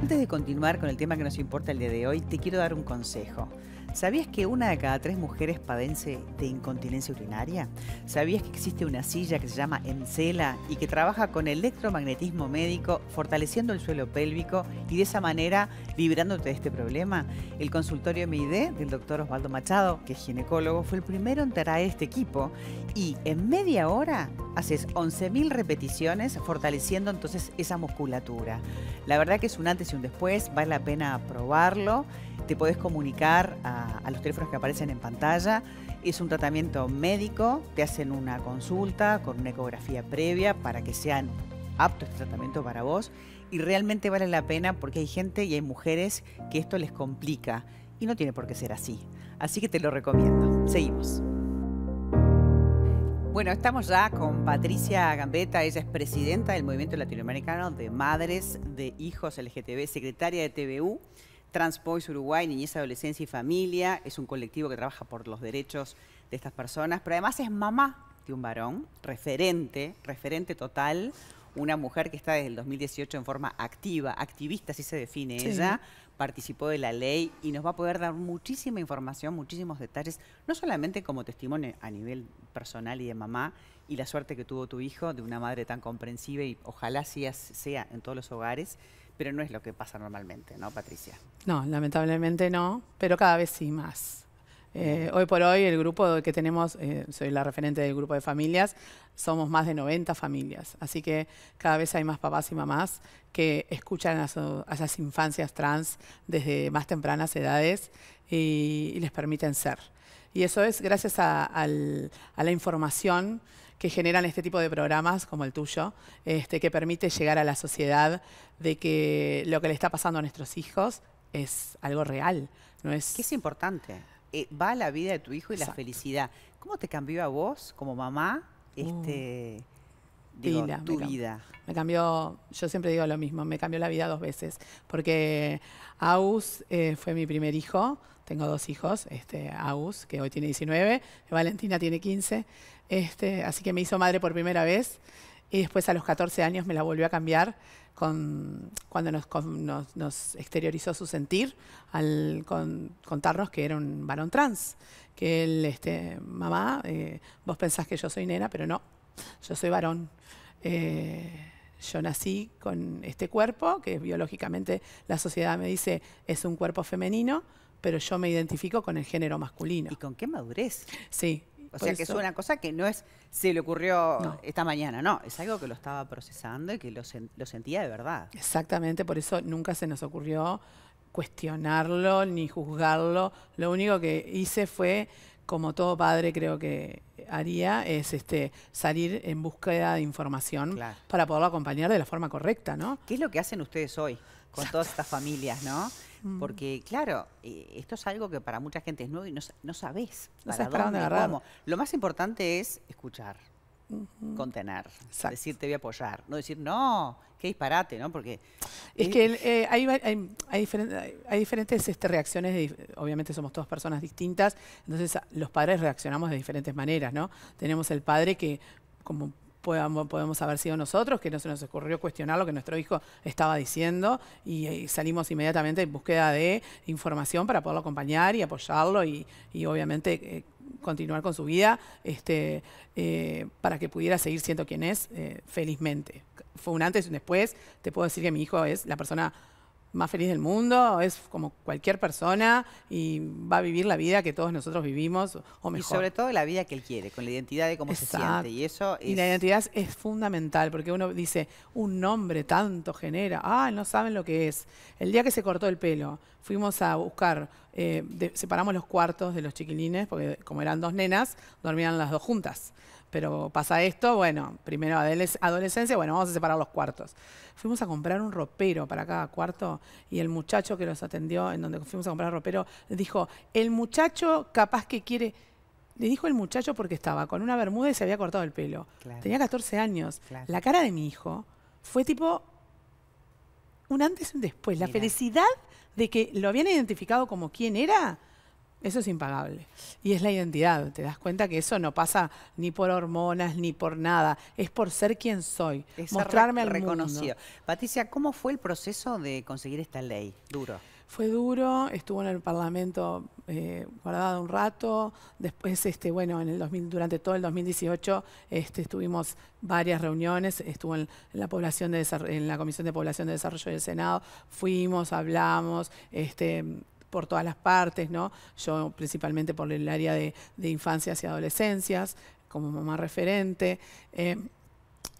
Antes de continuar con el tema que nos importa el día de hoy, te quiero dar un consejo. ¿Sabías que una de cada tres mujeres padece de incontinencia urinaria? ¿Sabías que existe una silla que se llama Encela y que trabaja con electromagnetismo médico, fortaleciendo el suelo pélvico y de esa manera librándote de este problema? El consultorio MID del doctor Osvaldo Machado, que es ginecólogo, fue el primero en traer este equipo y en media hora haces 11.000 repeticiones fortaleciendo entonces esa musculatura. La verdad que es un antes y un después, vale la pena probarlo, te podés comunicar a a, los teléfonos que aparecen en pantalla. Es un tratamiento médico, te hacen una consulta con una ecografía previa para que sean aptos este tratamiento para vos y realmente vale la pena porque hay gente y hay mujeres que esto les complica y no tiene por qué ser así. Así que te lo recomiendo. Seguimos. Bueno, estamos ya con Patricia Gambetta, ella es presidenta del Movimiento Latinoamericano de Madres de Hijos LGTB, secretaria de TVU. Trans Boys Uruguay, Niñez, Adolescencia y Familia. Es un colectivo que trabaja por los derechos de estas personas, pero además es mamá de un varón, referente, referente total, una mujer que está desde el 2018 en forma activa, activista, así se define ella, participó de la ley y nos va a poder dar muchísima información, muchísimos detalles, no solamente como testimonio a nivel personal y de mamá y la suerte que tuvo tu hijo de una madre tan comprensiva y ojalá sea, sea en todos los hogares, pero no es lo que pasa normalmente, ¿no, Patricia? No, lamentablemente no, pero cada vez sí más. Eh, hoy por hoy el grupo que tenemos, eh, soy la referente del grupo de familias, somos más de 90 familias, así que cada vez hay más papás y mamás que escuchan a, esas infancias trans desde más tempranas edades y, les permiten ser. Y eso es gracias a la información que generan este tipo de programas como el tuyo, este, que permite llegar a la sociedad de que lo que le está pasando a nuestros hijos es algo real. No es... es importante. Eh, va la vida de tu hijo y la felicidad. ¿Cómo te cambió a vos como mamá? Uh. Este, tu vida. Me cambió, yo siempre digo lo mismo, me cambió la vida dos veces, porque Aus eh, fue mi primer hijo, tengo dos hijos, este, Agus, que hoy tiene 19, Valentina tiene 15, este, así que me hizo madre por primera vez y después a los 14 años me la volvió a cambiar con, cuando nos, exteriorizó su sentir al contarnos que era un varón trans, que él, este, mamá, eh, vos pensás que yo soy nena, pero no, yo soy varón. Eh, yo nací con este cuerpo, que biológicamente la sociedad me dice es un cuerpo femenino, pero yo me identifico con el género masculino. ¿Y con qué madurez? Sí. O sea que es una cosa que no es, se le ocurrió esta mañana, no, es algo que lo estaba procesando y que lo sentía de verdad. Exactamente, por eso nunca se nos ocurrió cuestionarlo ni juzgarlo. Lo único que hice fue, como todo padre creo que haría es este, salir en búsqueda de información para poderlo acompañar de la forma correcta, ¿no? ¿Qué es lo que hacen ustedes hoy con todas estas familias, no? Mm. Porque, claro, eh, esto es algo que para mucha gente es nuevo y no, sabes sabes Lo más importante es escuchar contener. Decir te voy a apoyar. No decir no, qué disparate, ¿no? Porque. Es, que eh, hay, diferentes, este, reacciones, obviamente somos todas personas distintas, entonces los padres reaccionamos de diferentes maneras, ¿no? Tenemos el padre que, como Podemos, haber sido nosotros, que no se nos ocurrió cuestionar lo que nuestro hijo estaba diciendo y, eh, salimos inmediatamente en búsqueda de información para poderlo acompañar y apoyarlo y, obviamente eh, continuar con su vida este, eh, para que pudiera seguir siendo quien es, eh, felizmente. Fue un antes y un después. Te puedo decir que mi hijo es la persona más feliz del mundo, es como cualquier persona y va a vivir la vida que todos nosotros vivimos o mejor. Y sobre todo la vida que él quiere, con la identidad de cómo se siente. Y eso Y la identidad es fundamental, porque uno dice, un nombre tanto genera, ah, no saben lo que es. El día que se cortó el pelo, fuimos a buscar, eh, separamos los cuartos de los chiquilines, porque como eran dos nenas, dormían las dos juntas pero pasa esto, bueno, primero adolescencia, bueno, vamos a separar los cuartos. Fuimos a comprar un ropero para cada cuarto y el muchacho que los atendió, en donde fuimos a comprar ropero, dijo, el muchacho capaz que quiere... Le dijo el muchacho porque estaba con una bermuda y se había cortado el pelo. Tenía 14 años. La cara de mi hijo fue tipo un antes y un después. La felicidad de que lo habían identificado como quién era eso es impagable. Y es la identidad. Te das cuenta que eso no pasa ni por hormonas, ni por nada. Es por ser quien soy. Es mostrarme al reconocido. Mundo. Patricia, ¿cómo fue el proceso de conseguir esta ley? Duro. Fue duro, estuvo en el Parlamento eh, guardado un rato, después, este, bueno, en el 2000, durante todo el 2018 este, estuvimos varias reuniones, estuvo en, la población de en la Comisión de Población de Desarrollo del Senado, fuimos, hablamos, este, por todas las partes, ¿no? Yo principalmente por el área de, de infancias y adolescencias, como mamá referente. Eh,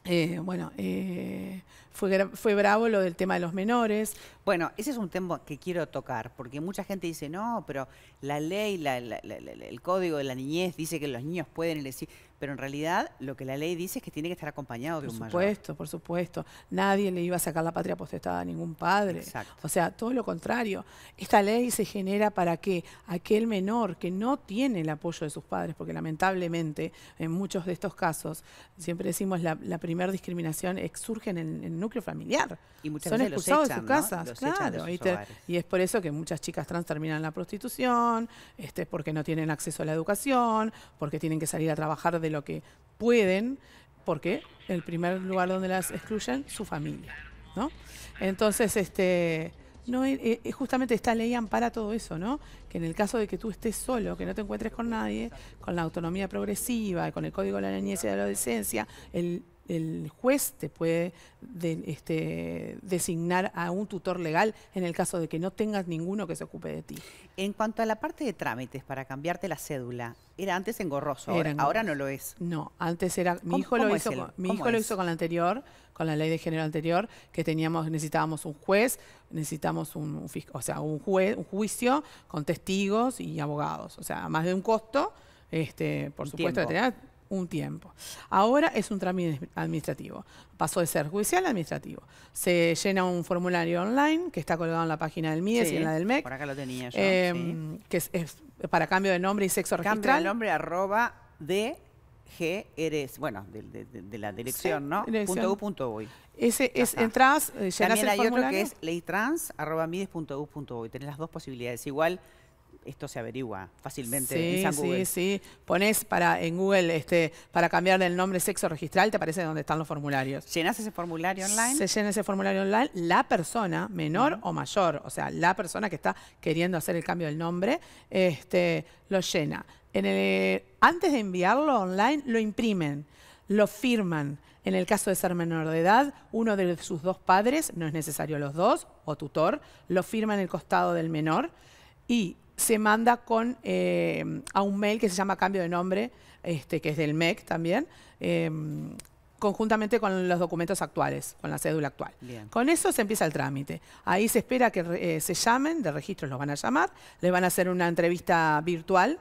eh, bueno, eh, fue, fue bravo lo del tema de los menores. Bueno, ese es un tema que quiero tocar, porque mucha gente dice, no, pero la ley, el código de la niñez dice que los niños pueden elegir, pero en realidad lo que la ley dice es que tiene que estar acompañado de un mayor. Por supuesto, por supuesto. Nadie le iba a sacar la patria potestad a ningún padre. O sea, todo lo contrario. Esta ley se genera para que aquel menor que no tiene el apoyo de sus padres, porque lamentablemente en muchos de estos casos, siempre decimos la, primera discriminación eh, surge en el en núcleo familiar. Y muchas Son veces de sus casas, claro. y, es por eso que muchas chicas trans terminan la prostitución, este, porque no tienen acceso a la educación, porque tienen que salir a trabajar de lo que pueden, porque el primer lugar donde las excluyen, su familia. ¿no? Entonces, este. No, es eh, eh, justamente esta ley ampara todo eso, ¿no? Que en el caso de que tú estés solo, que no te encuentres con nadie, con la autonomía progresiva, con el Código de la Niñez y de la Adolescencia, el el juez te puede este, designar a un tutor legal en el caso de que no tengas ninguno que se ocupe de ti. En cuanto a la parte de trámites para cambiarte la cédula, era antes engorroso, ahora, ahora no lo es. No, antes era mi hijo lo hizo, con, mi hijo lo hizo con la anterior, con la ley de género anterior, que teníamos necesitábamos un juez, necesitábamos un, o sea, un juez, un juicio con testigos y abogados, o sea, más de un costo, este, por supuesto, un tiempo. Ahora es un trámite administrativo. Pasó de ser judicial a administrativo. Se llena un formulario online que está colgado en la página del MIDES y en la del MEC. Por acá lo tenía yo. Em, que es, para cambio de nombre y sexo registral. Cambio de nombre arroba de GRS, bueno, de, de, de, la dirección, ¿no? Dirección. Punto, u, punto hoy. Ese es, entras, eh, También el hay otro que es e U. Tenés las dos posibilidades. Igual esto se averigua fácilmente. en Google. sí, sí. Pones para, en Google este, para cambiarle el nombre sexo registral, te aparece donde están los formularios. ¿Llenas ese formulario online? Se llena ese formulario online. La persona, menor o mayor, o sea, la persona que está queriendo hacer el cambio del nombre, este, lo llena. En el, antes de enviarlo online, lo imprimen, lo firman. En el caso de ser menor de edad, uno de sus dos padres, no es necesario los dos, o tutor, lo firma en el costado del menor y se manda con, eh, a un mail que se llama cambio de nombre, este, que es del MEC también, eh, conjuntamente con los documentos actuales, con la cédula actual. Con eso se empieza el trámite. Ahí se espera que eh, se llamen, de registros los van a llamar, les van a hacer una entrevista virtual,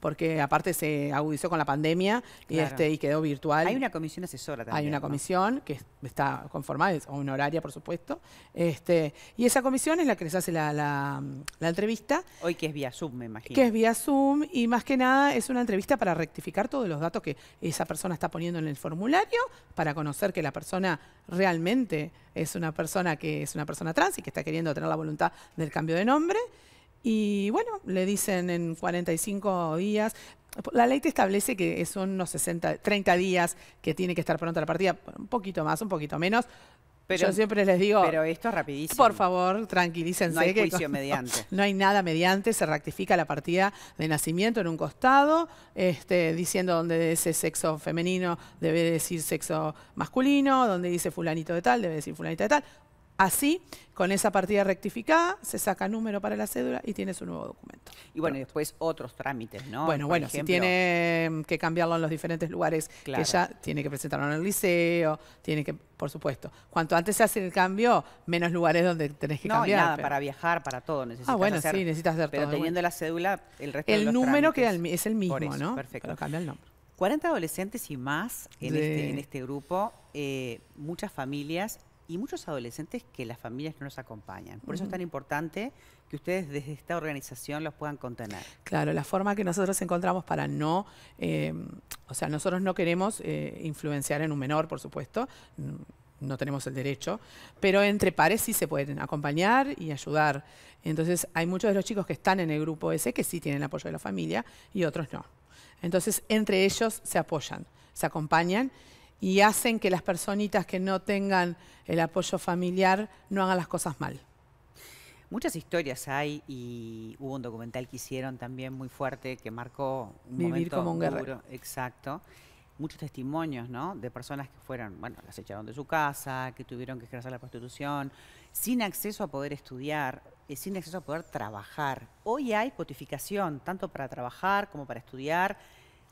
porque aparte se agudizó con la pandemia y, este, y quedó virtual. Hay una comisión asesora también. Hay una comisión que está conformada, es horaria por supuesto, este, y esa comisión es la que les hace la, la entrevista. Hoy que es vía Zoom, me imagino. Que es vía Zoom y más que nada es una entrevista para rectificar todos los datos que esa persona está poniendo en el formulario para conocer que la persona realmente es una persona que es una persona trans y que está queriendo tener la voluntad del cambio de nombre. Y bueno, le dicen en 45 días. La ley te establece que son unos 60, 30 días que tiene que estar pronta la partida, un poquito más, un poquito menos. Yo siempre les digo, pero esto Por favor, tranquilícense. No hay juicio mediante. No hay nada mediante, se rectifica la partida de nacimiento en un costado, este, diciendo donde dice sexo femenino debe decir sexo masculino, donde dice fulanito de tal debe decir fulanito de tal. Así, con esa partida rectificada, se saca número para la cédula y tiene su nuevo documento. Y bueno, después otros trámites, ¿no? Bueno, bueno, si tiene mm, que cambiarlo en los diferentes lugares, que ya tiene que presentarlo en el liceo, tiene que, por supuesto. Cuanto antes se hace el cambio, menos lugares donde tenés que no, cambiar. No, nada, para viajar, para todo necesitas Ah, bueno, sí, necesitas hacer todo. Pero teniendo la cédula, el resto número que es el mismo, ¿no? Perfecto. Pero cambia el nombre. 40 adolescentes y más en, este, este, grupo, eh, muchas familias y muchos adolescentes que las familias no los acompañan. Por eso es tan importante que ustedes desde esta organización los puedan contener. Claro, la forma que nosotros encontramos para no, eh, o sea, nosotros no queremos eh, influenciar en un menor, por supuesto, no tenemos el derecho, pero entre pares sí se pueden acompañar y ayudar. Entonces hay muchos de los chicos que están en el grupo ese que sí tienen el apoyo de la familia y otros no. Entonces entre ellos se apoyan, se acompañan y hacen que las personitas que no tengan el apoyo familiar no hagan las cosas mal. Muchas historias hay y hubo un documental que hicieron también muy fuerte que marcó un Vivir momento como un duro, guerrero. exacto. Muchos testimonios, ¿no? De personas que fueron, bueno, las echaron de su casa, que tuvieron que ejercer la prostitución, sin acceso a poder estudiar, eh, sin acceso a poder trabajar. Hoy hay cotificación, tanto para trabajar como para estudiar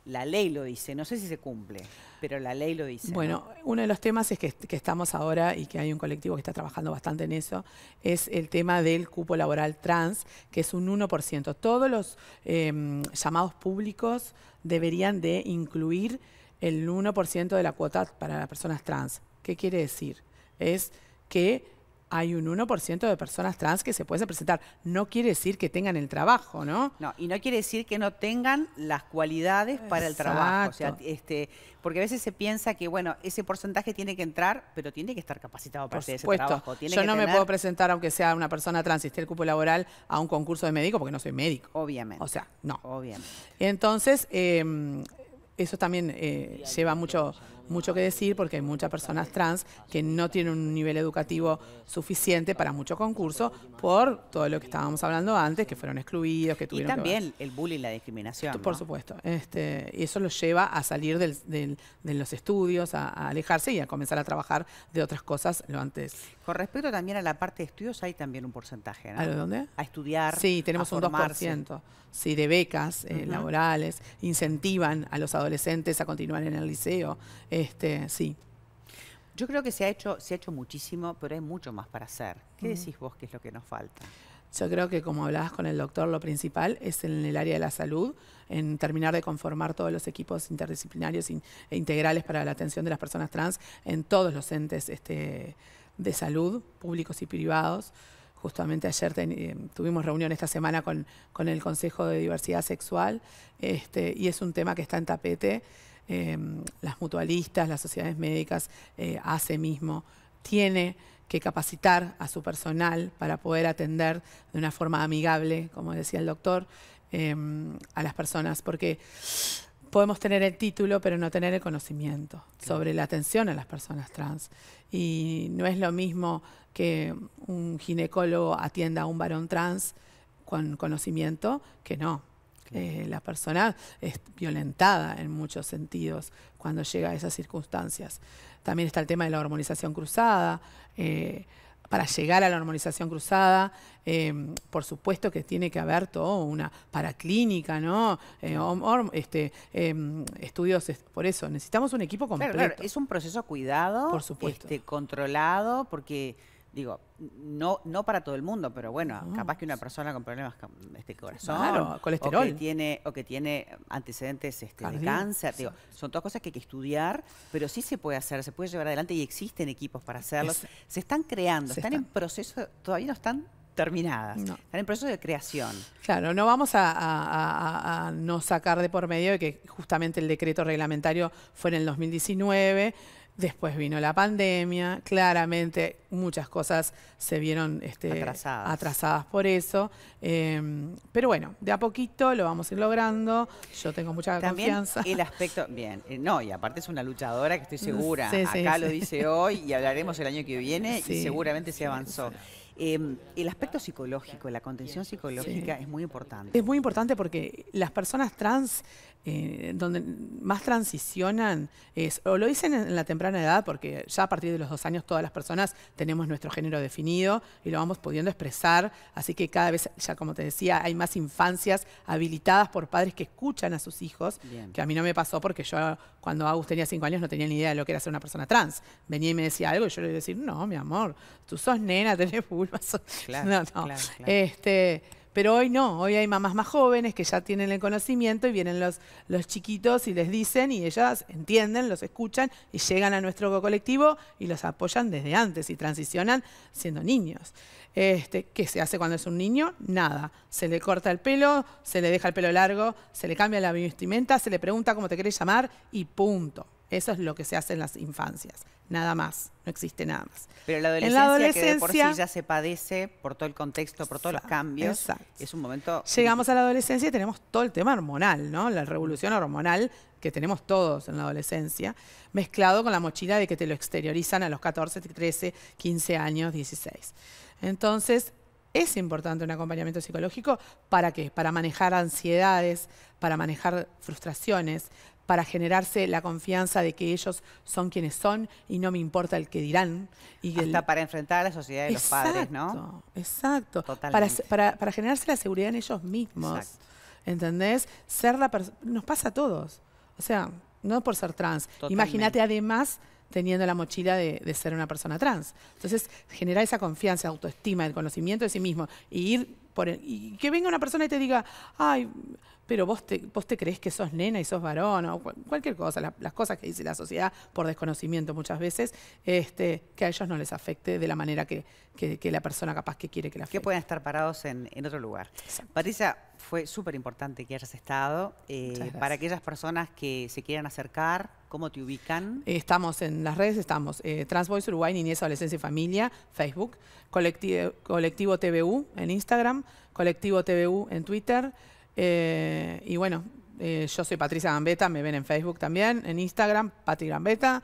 la ley lo dice, no sé si se cumple, pero la ley lo dice. Bueno, uno de los temas es que, estamos ahora y que hay un colectivo que está trabajando bastante en eso, es el tema del cupo laboral trans, que es un 1%. Todos los em, llamados públicos deberían de incluir el 1% de la cuota para las personas trans. ¿Qué quiere decir? Es que hay un 1% de personas trans que se pueden presentar. No quiere decir que tengan el trabajo, ¿no? No, y no quiere decir que no tengan las cualidades para el trabajo. Este, porque a veces se piensa que, bueno, ese porcentaje tiene que entrar, pero tiene que estar capacitado para hacer ese trabajo. Yo no me puedo presentar, aunque sea una persona trans y esté el cupo laboral, a un concurso de médico porque no soy médico. Obviamente. O sea, no. Obviamente. Entonces, em, eso también eh, lleva mucho mucho que decir porque hay muchas personas trans que no tienen un nivel educativo suficiente para mucho concurso por todo lo que estábamos hablando antes, que fueron excluidos, que tuvieron. Y también el bullying, la discriminación. Por supuesto. Este, y eso los lleva a salir de los estudios, a, alejarse y a comenzar a trabajar de otras cosas lo antes. Con respecto también a la parte de estudios, hay también un porcentaje, ¿no? ¿A dónde? A estudiar. Sí, tenemos un 2%. Sí, de becas eh, laborales, incentivan a los adolescentes a continuar en el liceo. Este, sí. Yo creo que se ha hecho, muchísimo, pero hay mucho más para hacer. ¿Qué decís vos que es lo que nos falta? Yo creo que como hablabas con el doctor, lo principal es en el área de la salud, en terminar de conformar todos los equipos interdisciplinarios e integrales para la atención de las personas trans en todos los entes este, de salud, públicos y privados. Justamente ayer eh, tuvimos reunión esta semana con, el Consejo de Diversidad Sexual este, y es un tema que está en tapete Em, las mutualistas, las sociedades médicas, eh, hace mismo, tiene que capacitar a su personal para poder atender de una forma amigable, como decía el doctor, em, a las personas, porque podemos tener el título, pero no tener el conocimiento sobre la atención a las personas trans. Y no es lo mismo que un ginecólogo atienda a un varón trans con conocimiento que no. Eh, la persona es violentada en muchos sentidos cuando llega a esas circunstancias. También está el tema de la hormonización cruzada. Eh, para llegar a la hormonización cruzada, em, por supuesto que tiene que haber todo una paraclínica, ¿no? Eh, este, em, estudios, por eso, necesitamos un equipo completo. es un proceso cuidado, por este, controlado, porque Digo, no, no para todo el mundo, pero bueno, capaz que una persona con problemas con este corazón, colesterol. O que tiene, o que tiene antecedentes este, de cáncer, son todas cosas que hay que estudiar, pero sí se puede hacer, se puede llevar adelante y existen equipos para hacerlos. se están creando, están, en proceso, todavía no están terminadas. Están en proceso de creación. Claro, no vamos a, a, no sacar de por medio de que justamente el decreto reglamentario fue en el 2019. Después vino la pandemia, claramente muchas cosas se vieron este, atrasadas. por eso. Em, pero bueno, de a poquito lo vamos a ir logrando. Yo tengo mucha También confianza. El aspecto, bien, eh, no, y aparte es una luchadora que estoy segura. Acá lo dice hoy y hablaremos el año que viene y seguramente se avanzó. Em, el aspecto psicológico, la contención psicológica es muy importante. Es muy importante porque las personas trans eh, donde más transicionan es, o lo dicen en la temprana edad, porque ya a partir de los dos años todas las personas tenemos nuestro género definido y lo vamos pudiendo expresar, así que cada vez, ya como te decía, hay más infancias habilitadas por padres que escuchan a sus hijos, que a mí no me pasó porque yo cuando Agus tenía cinco años no tenía ni idea de lo que era ser una persona trans. Venía y me decía algo y yo le iba a decir, no, mi amor, tú sos nena, tenés pulmas. Claro, no, no. Este, pero hoy no, hoy hay mamás más jóvenes que ya tienen el conocimiento y vienen los, chiquitos y les dicen y ellas entienden, los escuchan y llegan a nuestro colectivo y los apoyan desde antes y transicionan siendo niños. Este, ¿Qué se hace cuando es un niño? Nada. Se le corta el pelo, se le deja el pelo largo, se le cambia la vestimenta, se le pregunta cómo te querés llamar y punto. Eso es lo que se hace en las infancias nada más, no existe nada más. Pero la adolescencia, la adolescencia que de por sí ya se padece por todo el contexto, por todos los cambios, es un momento... Llegamos a la adolescencia y tenemos todo el tema hormonal, ¿no? La revolución hormonal que tenemos todos en la adolescencia, mezclado con la mochila de que te lo exteriorizan a los 14, 13, 15 años, 16. Entonces, es importante un acompañamiento psicológico para qué? Para manejar ansiedades, para manejar frustraciones, para generarse la confianza de que ellos son quienes son y no me importa el que dirán. Y Hasta para enfrentar a la sociedad de los padres, ¿no? Exacto, Para, generarse la seguridad en ellos mismos. Exacto. ¿Entendés? Ser la Nos pasa a todos. O sea, no por ser trans. Imagínate además teniendo la mochila de, de, ser una persona trans. Entonces, generar esa confianza, autoestima, el conocimiento de sí mismo y ir por y que venga una persona y te diga, ay, pero vos te, crees que sos nena y sos varón, o cualquier cosa, las cosas que dice la sociedad por desconocimiento muchas veces, este, que a ellos no les afecte de la manera que, la persona capaz que quiere que la afecte. Que puedan estar parados en, otro lugar. Patricia, fue súper importante que hayas estado. Eh, para aquellas personas que se quieran acercar, ¿cómo te ubican? Eh, estamos en las redes, estamos eh, Transvoice Uruguay, Niñez, Adolescencia y Familia, Facebook, Colectivo, Colectivo TVU en Instagram, Colectivo TVU en Twitter, eh, y bueno, eh, yo soy Patricia Gambetta, me ven en Facebook también, en Instagram, Patri Gambetta,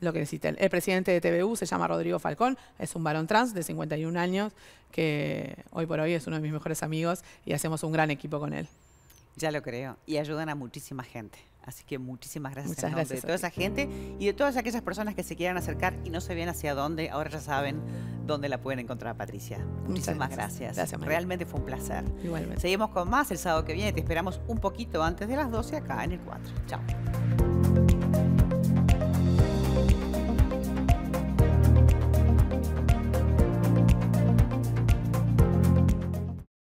lo que necesiten. El presidente de TVU se llama Rodrigo Falcón, es un varón trans de 51 años que hoy por hoy es uno de mis mejores amigos y hacemos un gran equipo con él. Ya lo creo, y ayudan a muchísima gente. Así que muchísimas gracias, Muchas gracias de toda esa gente y de todas aquellas personas que se quieran acercar y no se sabían hacia dónde, ahora ya saben dónde la pueden encontrar, Patricia. Muchísimas gracias. gracias Realmente fue un placer. Igualmente. Seguimos con más el sábado que viene. Te esperamos un poquito antes de las 12 acá en el 4. Chao.